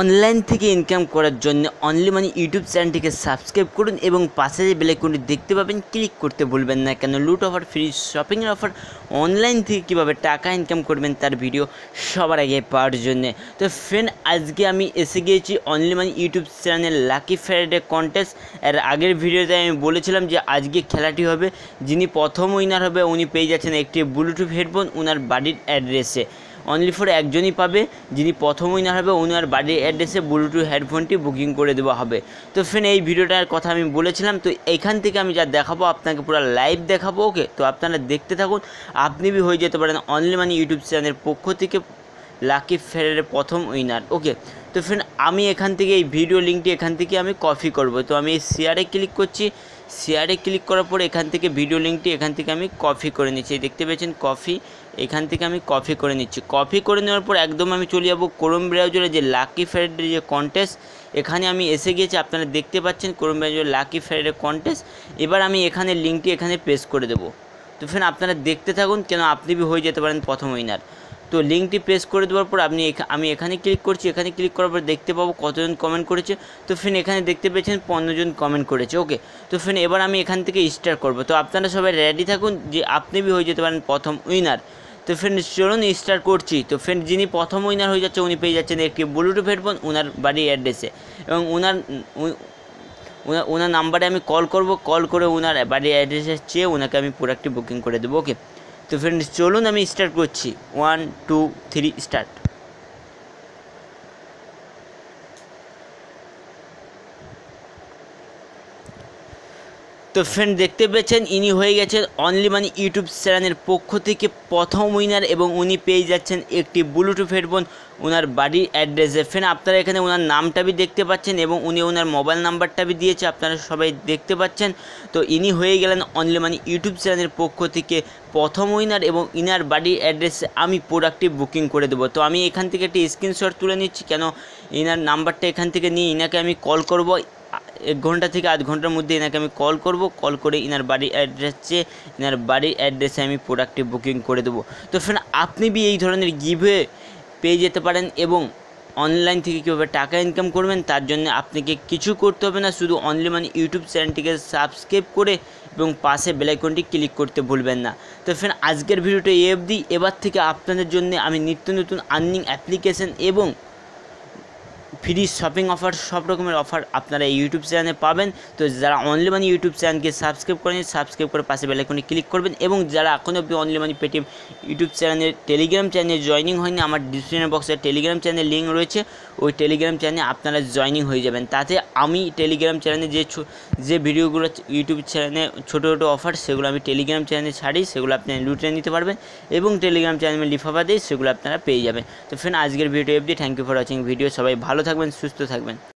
online থেকে income করার জন্য অনলি মানি ইউটিউব চ্যানেলটিকে সাবস্ক্রাইব করুন এবং পাশে যে বেলাইকনটি দেখতে পাবেন ক্লিক করতে ভুলবেন না কেন লুট অফার ফ্রি শপিংয়ের অফার অনলাইন থেকে কীভাবে টাকা ইনকাম করবেন তার ভিডিও সবার আগে পাওয়ার জন্যে তো ফ্রেন্ড আজকে আমি এসে গিয়েছি only money YouTube channel lucky Friday contest এর আগের ভিডিওতে আমি বলেছিলাম যে আজকে খেলাটি হবে যিনি প্রথম উইনার হবে উনি পেয়ে যাচ্ছেন একটি ব্লুটুথ হেডফোন ওনার বাড়ির অ্যাড্রেসে অনলি ফর একজনই পাবে যিনি প্রথম উইনার হবে উনার বাড়ির অ্যাড্রেসে ব্লুটুথ হেডফোনটি বুকিং করে দেওয়া হবে তো ফ্রেন্ড এই ভিডিওটার কথা আমি বলেছিলাম তো এখান থেকে আমি যা দেখাবো আপনাকে পুরো লাইভ দেখাবো ওকে তো আপনারা দেখতে থাকুন আপনি বি হয়ে যেতে পারেন অনলি মানি ইউটিউব চ্যানেলের পক্ষ থেকে লাকি ফেরের প্রথম উইনার ওকে তো ফ্রেন্ড আমি এখান থেকে এই ভিডিও লিঙ্কটি এখান থেকে আমি কপি করব তো আমি এই শেয়ারে ক্লিক করছি শেয়ারে ক্লিক করার পর এখান থেকে ভিডিও লিঙ্কটি এখান থেকে আমি কপি করে নিচ্ছি দেখতে পেয়েছেন কফি এখান থেকে আমি কপি করে নিচ্ছি কপি করে নেওয়ার পর একদম আমি চলে যাবো ক্রোম ব্রাউজারে যে লাকি ফ্রাইডের যে কন্টেস্ট এখানে আমি এসে গিয়েছি আপনারা দেখতে পাচ্ছেন ক্রোম ব্রাউজারের লাকি ফ্রাইডের কন্টেস্ট এবার আমি এখানে লিঙ্কটি এখানে প্রেস করে দেবো তো ফ্রেন্ড আপনারা দেখতে থাকুন কেন আপনি হয়ে যেতে পারেন প্রথম উইনার তো লিঙ্কটি প্রেস করে দেওয়ার পর আপনি আমি এখানে ক্লিক করছি এখানে ক্লিক করার পর দেখতে পাবো কতজন কমেন্ট করেছে তো ফ্রেন এখানে দেখতে পেয়েছেন পনেরোজন কমেন্ট করেছে ওকে তো ফ্রেন এবার আমি এখান থেকে স্টার্ট করবো তো আপনারা সবাই রেডি থাকুন যে আপনি বি হয়ে যেতে পারেন প্রথম উইনার তো ফ্রেন চলুন স্টার্ট করছি তো ফ্রেন যিনি প্রথম উইনার হয়ে যাচ্ছে উনি পেয়ে যাচ্ছেন একটি ব্লুটুথ হেডফোন ওনার বাড়ির অ্যাড্রেসে এবং ওনার ওনার ওনার নাম্বারে আমি কল করব কল করে ওনার বাড়ির অ্যাড্রেসে চেয়ে ওনাকে আমি প্রোডাক্টটি বুকিং করে দেবো ওকে তো ফ্রেন্ডস চলুন আমি স্টার্ট করছি ওয়ান টু থ্রি স্টার্ট তো ফ্রেন্ড দেখতে পেয়েছেন ইনি হয়ে গেছেন অনলি মানি ইউটিউব চ্যানেলের পক্ষ থেকে প্রথম উইনার এবং উনি পেয়ে যাচ্ছেন একটি ব্লুটুথ হেডফোন ওনার বাড়ির অ্যাড্রেসে ফ্রেন্ড আপনারা এখানে ওনার নামটাবি দেখতে পাচ্ছেন এবং উনি ওনার মোবাইল নাম্বারটাবি দিয়েছে আপনারা সবাই দেখতে পাচ্ছেন তো ইনি হয়ে গেলেন অনলি মানি ইউটিউব চ্যানেলের পক্ষ থেকে প্রথম উইনার এবং ইনার বাড়ির অ্যাড্রেসে আমি প্রোডাক্টটি বুকিং করে দেবো তো আমি এখান থেকে একটি স্ক্রিনশট তুলে নিচ্ছি কেন ইনার নাম্বারটা এখান থেকে নিয়ে ইনাকে আমি কল করবো এক ঘন্টা থেকে আধ ঘন্টার মধ্যে এনাকে আমি কল করব কল করে এনার বাড়ির অ্যাড্রেস চেয়ে এনার বাড়ির অ্যাড্রেসে আমি প্রোডাক্টটি বুকিং করে দেবো তো ফ্রেন্ড আপনি বি এই ধরনের গিভে পেয়ে যেতে পারেন এবং অনলাইন থেকে কীভাবে টাকা ইনকাম করবেন তার জন্য আপনাকে কিছু করতে হবে না শুধু অনলি মানে ইউটিউব চ্যানেলটিকে সাবস্ক্রাইব করে এবং পাশে বেলাইকনটি ক্লিক করতে ভুলবেন না তো ফ্রেন্ড আজকের ভিডিওটা এ অবধি এবার থেকে আপনাদের জন্য আমি নিত্য নতুন আর্নিং অ্যাপ্লিকেশন এবং ফ্রি শপিং অফার সব রকমের অফার আপনারা এই ইউটিউব চ্যানেলে পাবেন তো যারা অনলি মানি ইউটিউব চ্যানেলকে সাবস্ক্রাইব করেন সাবস্ক্রাইব করে পাশে বেলাইকনে ক্লিক করবেন এবং যারা এখনও অব্দি অনলি মানি পেটিএম ইউটিউব চ্যানেলের টেলিগ্রাম চ্যানেলে জয়নিং হয়নি আমার ডিসক্রিপশন বক্সে টেলিগ্রাম চ্যানেল লিঙ্ক রয়েছে ওই টেলিগ্রাম চ্যানেলে আপনারা জয়নিং হয়ে যাবেন তাতে আমি টেলিগ্রাম চ্যানেলে যে যে ভিডিওগুলো ইউটিউব চ্যানেলে ছোটো ছোটো অফার সেগুলো আমি টেলিগ্রাম চ্যানেলে ছাড়ি সেগুলো আপনি লুটে নিতে পারবেন এবং টেলিগ্রাম চ্যানেলে লিফাফা দিই সেগুলো আপনারা পেয়ে যাবেন তো ফ্রেন্ড আজকের ভিডিও অবধি thank you for watching video সবাই ভালো থাকবে Buen susto takben